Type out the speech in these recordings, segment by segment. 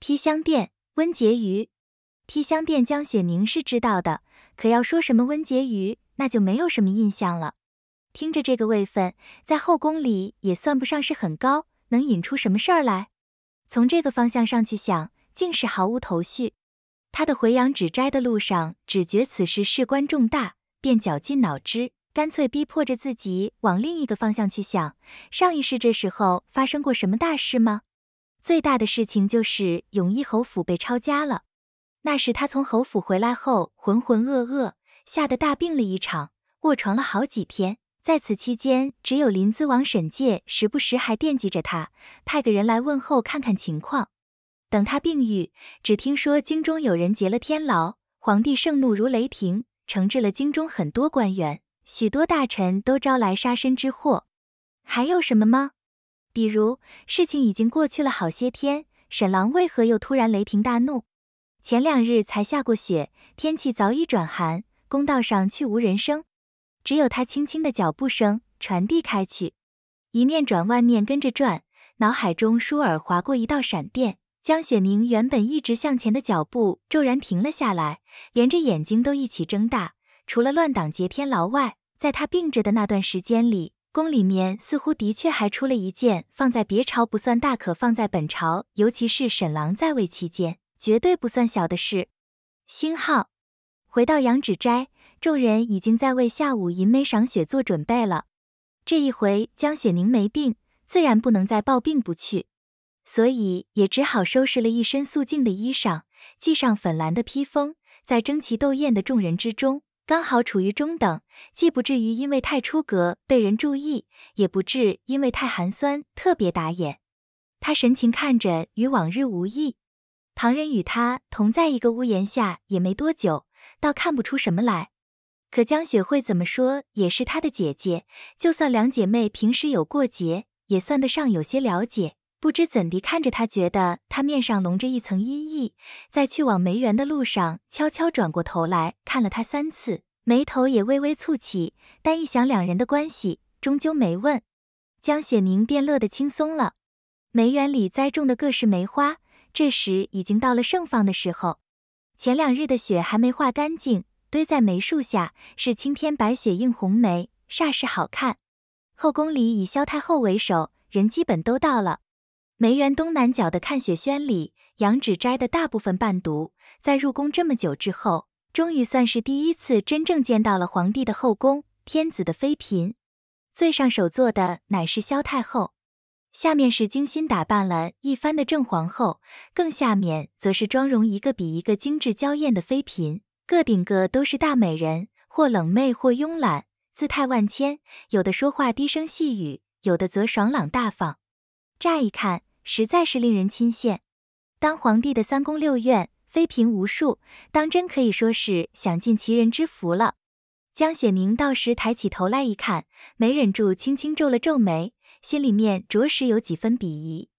披香殿温婕妤，披香殿江雪凝是知道的，可要说什么温婕妤，那就没有什么印象了。听着这个位分，在后宫里也算不上是很高，能引出什么事儿来？从这个方向上去想，竟是毫无头绪。他的回阳指斋的路上，只觉此事事关重大，便绞尽脑汁，干脆逼迫着自己往另一个方向去想：上一世这时候发生过什么大事吗？最大的事情就是永义侯府被抄家了。那时他从侯府回来后浑浑噩噩，吓得大病了一场，卧床了好几天。在此期间，只有临淄王沈介时不时还惦记着他，派个人来问候看看情况。等他病愈，只听说京中有人劫了天牢，皇帝盛怒如雷霆，惩治了京中很多官员，许多大臣都招来杀身之祸。还有什么吗？比如事情已经过去了好些天，沈郎为何又突然雷霆大怒？前两日才下过雪，天气早已转寒，公道上去无人声，只有他轻轻的脚步声传递开去。一念转，万念跟着转，脑海中倏尔划过一道闪电。江雪宁原本一直向前的脚步骤然停了下来，连着眼睛都一起睁大。除了乱党劫天牢外，在他病着的那段时间里。宫里面似乎的确还出了一件放在别朝不算大，可放在本朝，尤其是沈郎在位期间，绝对不算小的事。星号，回到羊指斋，众人已经在为下午银梅赏雪做准备了。这一回江雪凝没病，自然不能再抱病不去，所以也只好收拾了一身素净的衣裳，系上粉蓝的披风，在争奇斗艳的众人之中。刚好处于中等，既不至于因为太出格被人注意，也不至因为太寒酸特别打眼。他神情看着与往日无异，旁人与他同在一个屋檐下也没多久，倒看不出什么来。可江雪慧怎么说也是她的姐姐，就算两姐妹平时有过节，也算得上有些了解。不知怎的，看着她觉得她面上笼着一层阴翳，在去往梅园的路上悄悄转过头来看了她三次。眉头也微微蹙起，但一想两人的关系，终究没问。江雪凝便乐得轻松了。梅园里栽种的各式梅花，这时已经到了盛放的时候。前两日的雪还没化干净，堆在梅树下，是青天白雪映红梅，煞是好看。后宫里以萧太后为首，人基本都到了。梅园东南角的看雪轩里，杨芷斋的大部分伴读，在入宫这么久之后。终于算是第一次真正见到了皇帝的后宫，天子的妃嫔。最上首座的乃是萧太后，下面是精心打扮了一番的郑皇后，更下面则是妆容一个比一个精致娇艳的妃嫔，个顶个都是大美人，或冷媚，或慵懒，姿态万千。有的说话低声细语，有的则爽朗大方。乍一看，实在是令人倾羡。当皇帝的三宫六院。妃嫔无数，当真可以说是享尽其人之福了。江雪凝到时抬起头来一看，没忍住轻轻皱了皱眉，心里面着实有几分鄙夷。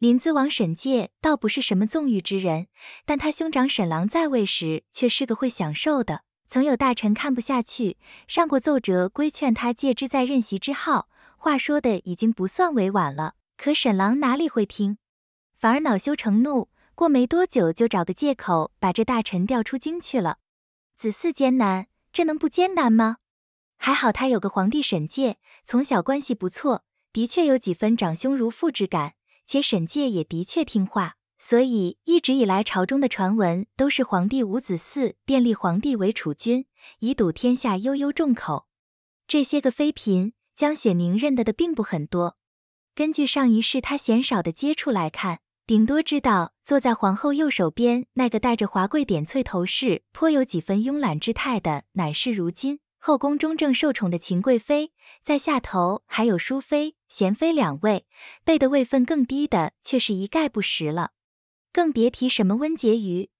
临淄王沈介倒不是什么纵欲之人，但他兄长沈郎在位时却是个会享受的。曾有大臣看不下去，上过奏折规劝他戒之在任席之号，话说的已经不算委婉了，可沈郎哪里会听，反而恼羞成怒。过没多久，就找个借口把这大臣调出京去了。子嗣艰难，这能不艰难吗？还好他有个皇帝沈介，从小关系不错，的确有几分长兄如父之感。且沈介也的确听话，所以一直以来朝中的传闻都是皇帝无子嗣，便立皇帝为储君，以堵天下悠悠众口。这些个妃嫔，江雪凝认得的并不很多。根据上一世他嫌少的接触来看。顶多知道坐在皇后右手边那个戴着华贵点翠头饰、颇有几分慵懒之态的，乃是如今后宫中正受宠的秦贵妃。在下头还有淑妃、贤妃两位，备的位分更低的却是一概不识了，更别提什么温婕妤。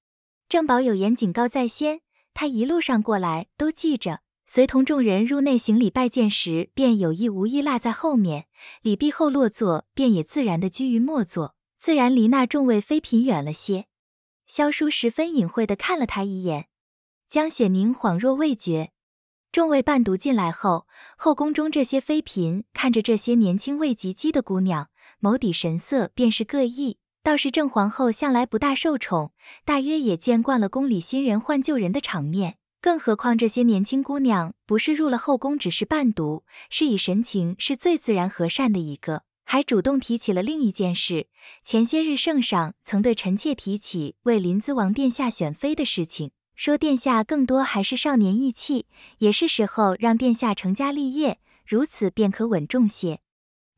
郑宝有言警告在先，他一路上过来都记着，随同众人入内行礼拜见时，便有意无意落在后面。礼毕后落座，便也自然的居于末座。自然离那众位妃嫔远了些。萧叔十分隐晦地看了他一眼。江雪凝恍若未觉。众位伴读进来后，后宫中这些妃嫔看着这些年轻未及笄的姑娘，眸底神色便是各异。倒是郑皇后向来不大受宠，大约也见惯了宫里新人换旧人的场面。更何况这些年轻姑娘不是入了后宫只是伴读，是以神情是最自然和善的一个。还主动提起了另一件事，前些日圣上曾对臣妾提起为临淄王殿下选妃的事情，说殿下更多还是少年意气，也是时候让殿下成家立业，如此便可稳重些。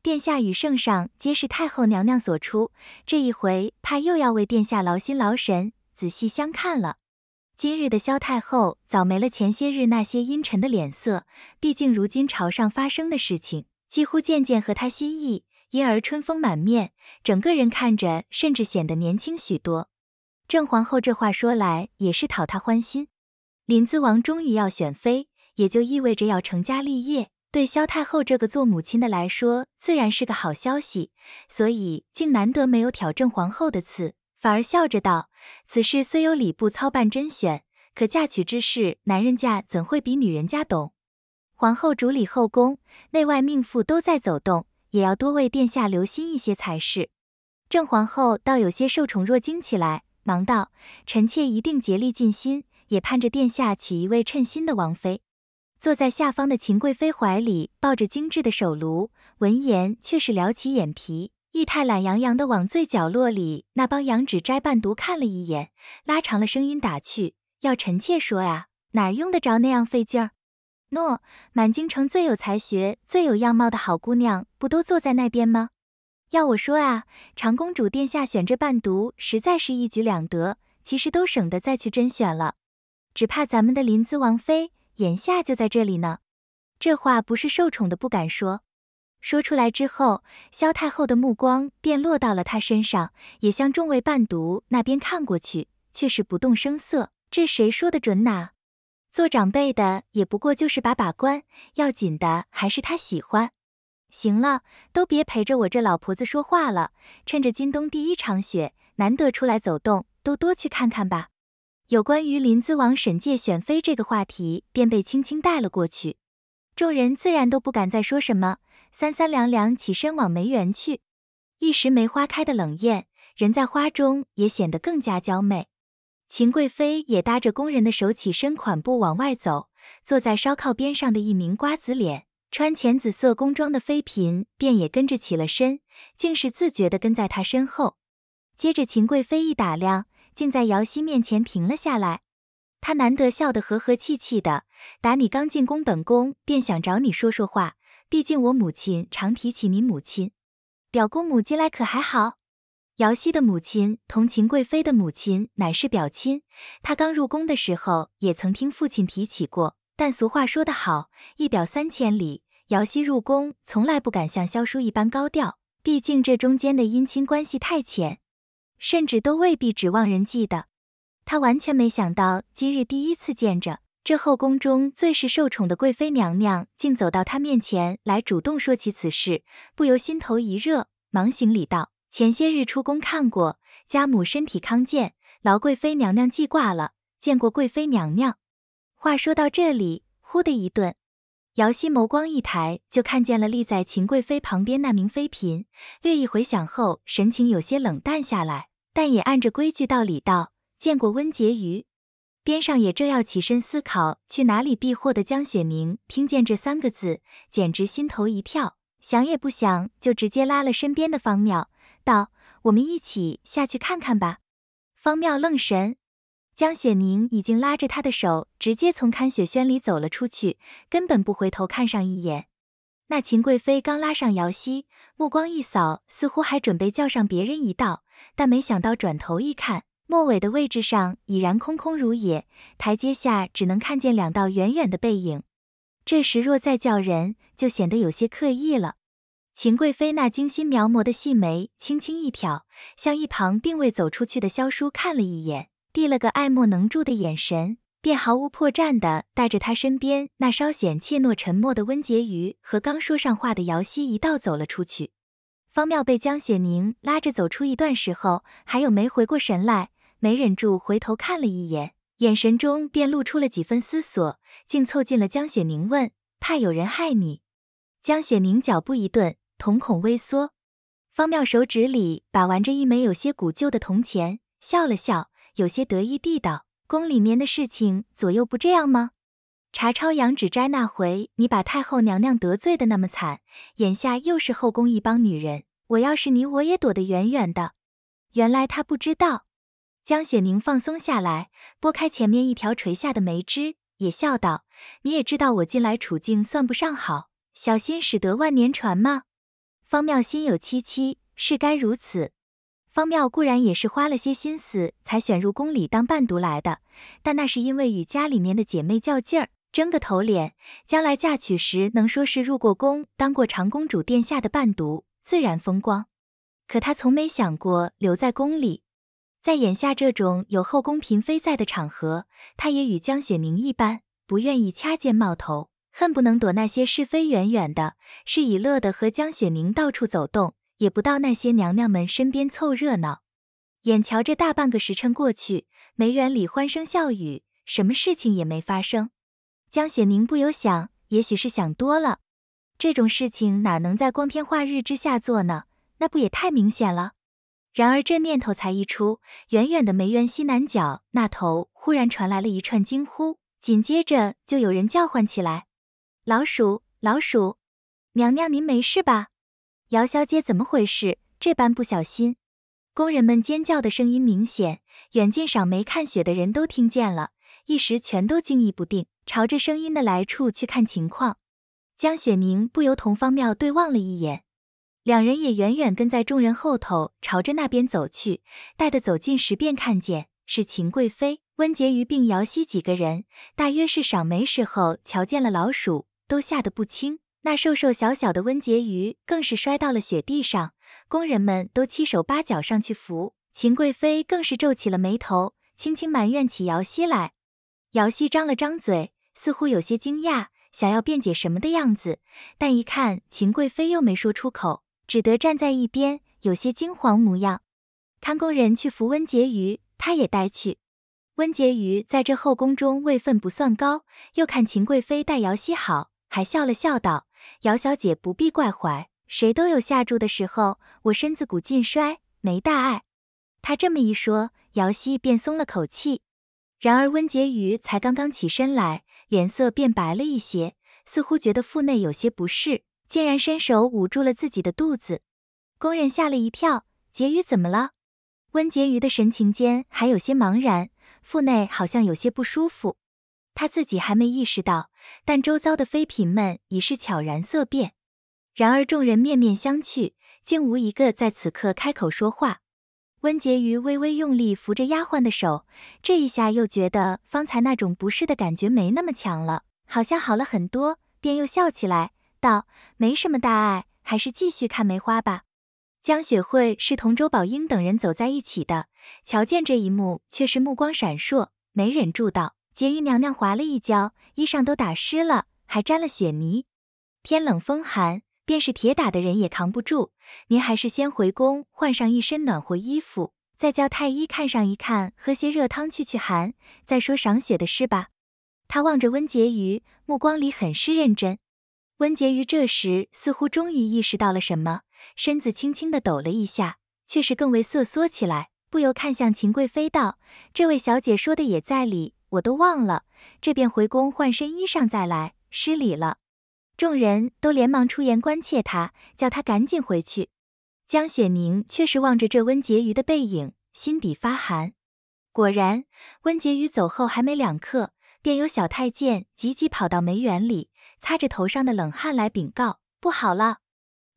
殿下与圣上皆是太后娘娘所出，这一回怕又要为殿下劳心劳神，仔细相看了。今日的萧太后早没了前些日那些阴沉的脸色，毕竟如今朝上发生的事情几乎渐渐和她心意。因而春风满面，整个人看着甚至显得年轻许多。郑皇后这话说来也是讨她欢心。临淄王终于要选妃，也就意味着要成家立业，对萧太后这个做母亲的来说，自然是个好消息。所以竟难得没有挑郑皇后的刺，反而笑着道：“此事虽有礼部操办甄选，可嫁娶之事，男人家怎会比女人家懂？皇后主理后宫，内外命妇都在走动。”也要多为殿下留心一些才是。郑皇后倒有些受宠若惊起来，忙道：“臣妾一定竭力尽心，也盼着殿下娶一位称心的王妃。”坐在下方的秦贵妃怀里抱着精致的手炉，闻言却是撩起眼皮，意态懒洋洋地往最角落里那帮羊脂斋伴读看了一眼，拉长了声音打趣：“要臣妾说呀，哪用得着那样费劲儿？”诺，满京城最有才学、最有样貌的好姑娘，不都坐在那边吗？要我说啊，长公主殿下选这伴读，实在是一举两得，其实都省得再去甄选了。只怕咱们的临淄王妃，眼下就在这里呢。这话不是受宠的不敢说，说出来之后，萧太后的目光便落到了她身上，也向众位伴读那边看过去，却是不动声色。这谁说的准哪？做长辈的也不过就是把把关，要紧的还是他喜欢。行了，都别陪着我这老婆子说话了，趁着今冬第一场雪，难得出来走动，都多去看看吧。有关于临淄王沈介选妃这个话题，便被青青带了过去，众人自然都不敢再说什么，三三两两起身往梅园去。一时梅花开的冷艳，人在花中也显得更加娇媚。秦贵妃也搭着宫人的手起身款步往外走，坐在稍靠边上的一名瓜子脸、穿浅紫色宫装的妃嫔便也跟着起了身，竟是自觉地跟在她身后。接着，秦贵妃一打量，竟在姚熙面前停了下来。她难得笑得和和气气的，打你刚进宫，本宫便想找你说说话。毕竟我母亲常提起你母亲，表姑母近来可还好？姚熙的母亲同秦贵妃的母亲乃是表亲，她刚入宫的时候也曾听父亲提起过。但俗话说得好，一表三千里。姚熙入宫从来不敢像萧叔一般高调，毕竟这中间的姻亲关系太浅，甚至都未必指望人记得。她完全没想到今日第一次见着这后宫中最是受宠的贵妃娘娘，竟走到她面前来主动说起此事，不由心头一热，忙行礼道。前些日出宫看过，家母身体康健，劳贵妃娘娘记挂了。见过贵妃娘娘。话说到这里，忽的一顿，姚熙眸光一抬，就看见了立在秦贵妃旁边那名妃嫔。略一回想后，神情有些冷淡下来，但也按着规矩道礼道：“见过温婕妤。”边上也正要起身思考去哪里避祸的江雪凝，听见这三个字，简直心头一跳，想也不想就直接拉了身边的方妙。道：“我们一起下去看看吧。”方妙愣神，江雪凝已经拉着她的手，直接从看雪轩里走了出去，根本不回头看上一眼。那秦贵妃刚拉上姚熙，目光一扫，似乎还准备叫上别人一道，但没想到转头一看，末尾的位置上已然空空如也，台阶下只能看见两道远远的背影。这时若再叫人，就显得有些刻意了。秦贵妃那精心描摹的细眉轻轻一挑，向一旁并未走出去的萧叔看了一眼，递了个爱莫能助的眼神，便毫无破绽的带着他身边那稍显怯懦沉默的温婕妤和刚说上话的姚熙一道走了出去。方妙被江雪凝拉着走出一段时候，还有没回过神来，没忍住回头看了一眼，眼神中便露出了几分思索，竟凑近了江雪凝问：“怕有人害你？”江雪凝脚步一顿。瞳孔微缩，方妙手指里把玩着一枚有些古旧的铜钱，笑了笑，有些得意地道：“宫里面的事情，左右不这样吗？查抄阳指斋那回，你把太后娘娘得罪的那么惨，眼下又是后宫一帮女人，我要是你，我也躲得远远的。”原来他不知道，江雪凝放松下来，拨开前面一条垂下的梅枝，也笑道：“你也知道我近来处境算不上好，小心驶得万年船吗？”方妙心有戚戚，是该如此。方妙固然也是花了些心思才选入宫里当伴读来的，但那是因为与家里面的姐妹较劲儿，争个头脸，将来嫁娶时能说是入过宫、当过长公主殿下的伴读，自然风光。可她从没想过留在宫里，在眼下这种有后宫嫔妃在的场合，她也与江雪凝一般，不愿意掐尖冒头。恨不能躲那些是非远远的，是以乐的和江雪宁到处走动，也不到那些娘娘们身边凑热闹。眼瞧着大半个时辰过去，梅园里欢声笑语，什么事情也没发生。江雪宁不由想，也许是想多了，这种事情哪能在光天化日之下做呢？那不也太明显了？然而这念头才一出，远远的梅园西南角那头忽然传来了一串惊呼，紧接着就有人叫唤起来。老鼠，老鼠！娘娘，您没事吧？姚小姐，怎么回事？这般不小心！工人们尖叫的声音明显，远近赏梅看雪的人都听见了，一时全都惊疑不定，朝着声音的来处去看情况。江雪凝不由同方妙对望了一眼，两人也远远跟在众人后头，朝着那边走去。待得走近时，便看见是秦贵妃、温婕妤并姚溪几个人，大约是赏梅时候瞧见了老鼠。都吓得不轻，那瘦瘦小小的温婕妤更是摔到了雪地上，工人们都七手八脚上去扶，秦贵妃更是皱起了眉头，轻轻埋怨起姚熙来。姚熙张了张嘴，似乎有些惊讶，想要辩解什么的样子，但一看秦贵妃又没说出口，只得站在一边，有些惊慌模样。看工人去扶温婕妤，他也带去。温婕妤在这后宫中位分不算高，又看秦贵妃待姚熙好。还笑了笑道：“姚小姐不必怪怀，谁都有下注的时候。我身子骨尽衰，没大碍。”他这么一说，姚希便松了口气。然而温婕妤才刚刚起身来，脸色变白了一些，似乎觉得腹内有些不适，竟然伸手捂住了自己的肚子。工人吓了一跳：“婕妤怎么了？”温婕妤的神情间还有些茫然，腹内好像有些不舒服。他自己还没意识到，但周遭的妃嫔们已是悄然色变。然而众人面面相觑，竟无一个在此刻开口说话。温婕妤微微用力扶着丫鬟的手，这一下又觉得方才那种不适的感觉没那么强了，好像好了很多，便又笑起来道：“没什么大碍，还是继续看梅花吧。”江雪慧是同周宝英等人走在一起的，瞧见这一幕，却是目光闪烁，没忍住道。婕妤娘娘滑了一跤，衣裳都打湿了，还沾了雪泥。天冷风寒，便是铁打的人也扛不住。您还是先回宫换上一身暖和衣服，再叫太医看上一看，喝些热汤去去寒，再说赏雪的事吧。他望着温婕妤，目光里很是认真。温婕妤这时似乎终于意识到了什么，身子轻轻地抖了一下，却是更为瑟缩起来，不由看向秦贵妃道：“这位小姐说的也在理。”我都忘了，这便回宫换身衣裳再来，失礼了。众人都连忙出言关切他，叫他赶紧回去。江雪凝却是望着这温婕妤的背影，心底发寒。果然，温婕妤走后还没两刻，便有小太监急急跑到梅园里，擦着头上的冷汗来禀告：“不好了，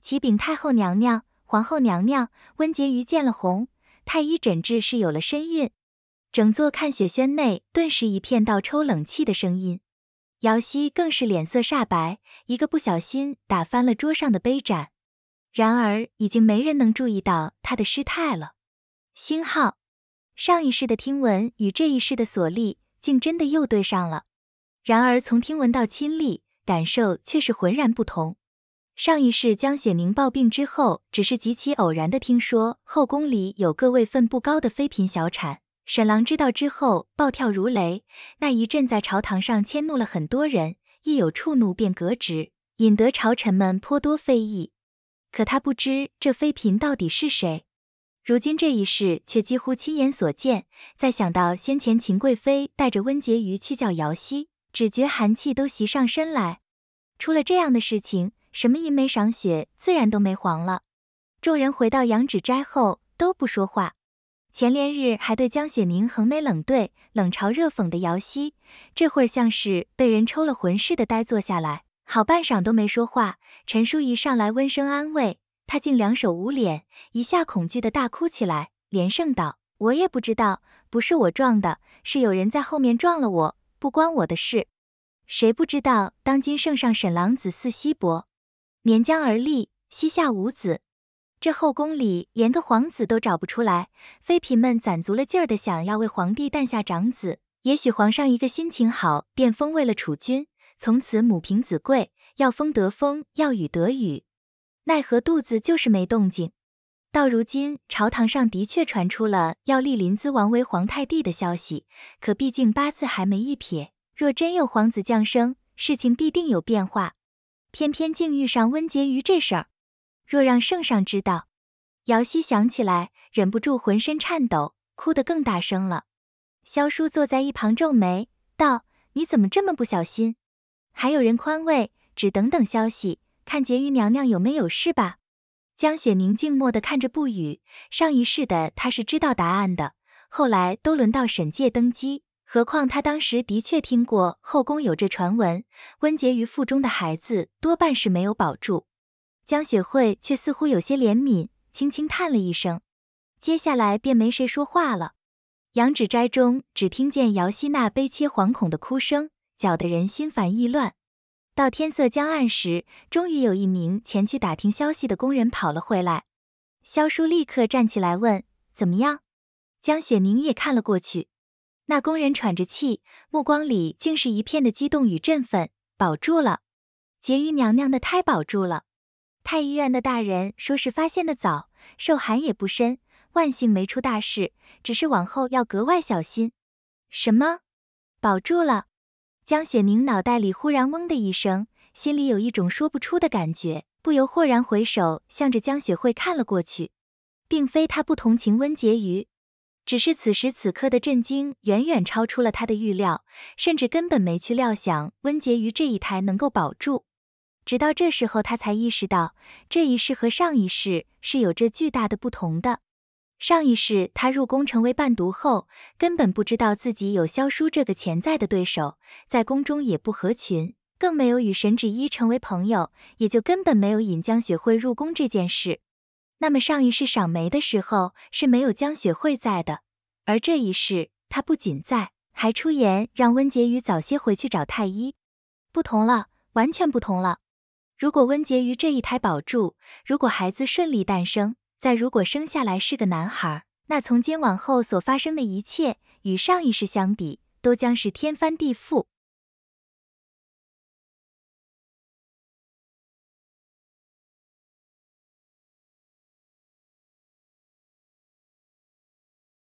启禀太后娘娘、皇后娘娘，温婕妤见了红，太医诊治是有了身孕。”整座看雪轩内顿时一片倒抽冷气的声音，姚希更是脸色煞白，一个不小心打翻了桌上的杯盏。然而已经没人能注意到他的失态了。星号，上一世的听闻与这一世的所历，竟真的又对上了。然而从听闻到亲历，感受却是浑然不同。上一世江雪凝抱病之后，只是极其偶然的听说后宫里有个位分不高的妃嫔小产。沈郎知道之后暴跳如雷，那一阵在朝堂上迁怒了很多人，一有触怒便革职，引得朝臣们颇多非议。可他不知这妃嫔到底是谁，如今这一事却几乎亲眼所见。再想到先前秦贵妃带着温婕妤去叫姚希，只觉寒气都袭上身来。出了这样的事情，什么银梅赏雪自然都没黄了。众人回到杨芷斋后都不说话。前连日还对江雪凝横眉冷对、冷嘲热讽的姚希，这会儿像是被人抽了魂似的呆坐下来，好半晌都没说话。陈叔一上来温声安慰，他竟两手捂脸，一下恐惧的大哭起来。连胜道：“我也不知道，不是我撞的，是有人在后面撞了我，不关我的事。谁不知道当今圣上沈郎子嗣稀薄，年将而立，膝下无子。”这后宫里连个皇子都找不出来，妃嫔们攒足了劲儿的想要为皇帝诞下长子。也许皇上一个心情好便封为了储君，从此母凭子贵，要风得风，要雨得雨。奈何肚子就是没动静。到如今朝堂上的确传出了要立临淄王为皇太帝的消息，可毕竟八字还没一撇，若真有皇子降生，事情必定有变化。偏偏竟遇上温婕妤这事儿。若让圣上知道，姚希想起来，忍不住浑身颤抖，哭得更大声了。萧叔坐在一旁皱眉道：“你怎么这么不小心？”还有人宽慰：“只等等消息，看婕妤娘娘有没有事吧。”江雪凝静默的看着不语。上一世的她是知道答案的，后来都轮到沈介登基，何况她当时的确听过后宫有这传闻，温婕妤腹中的孩子多半是没有保住。江雪慧却似乎有些怜悯，轻轻叹了一声，接下来便没谁说话了。杨芷斋中只听见姚希娜悲切惶恐的哭声，搅得人心烦意乱。到天色将暗时，终于有一名前去打听消息的工人跑了回来。萧叔立刻站起来问：“怎么样？”江雪凝也看了过去。那工人喘着气，目光里竟是一片的激动与振奋。保住了，婕妤娘娘的胎保住了。太医院的大人说，是发现的早，受寒也不深，万幸没出大事，只是往后要格外小心。什么？保住了？江雪宁脑袋里忽然嗡的一声，心里有一种说不出的感觉，不由豁然回首，向着江雪慧看了过去。并非她不同情温婕妤，只是此时此刻的震惊远远超出了她的预料，甚至根本没去料想温婕妤这一胎能够保住。直到这时候，他才意识到这一世和上一世是有着巨大的不同的。上一世，他入宫成为伴读后，根本不知道自己有萧书这个潜在的对手，在宫中也不合群，更没有与神指一成为朋友，也就根本没有引江雪慧入宫这件事。那么上一世赏梅的时候是没有江雪慧在的，而这一世他不仅在，还出言让温婕妤早些回去找太医，不同了，完全不同了。如果温婕于这一胎保住，如果孩子顺利诞生，再如果生下来是个男孩，那从今往后所发生的一切与上一世相比，都将是天翻地覆。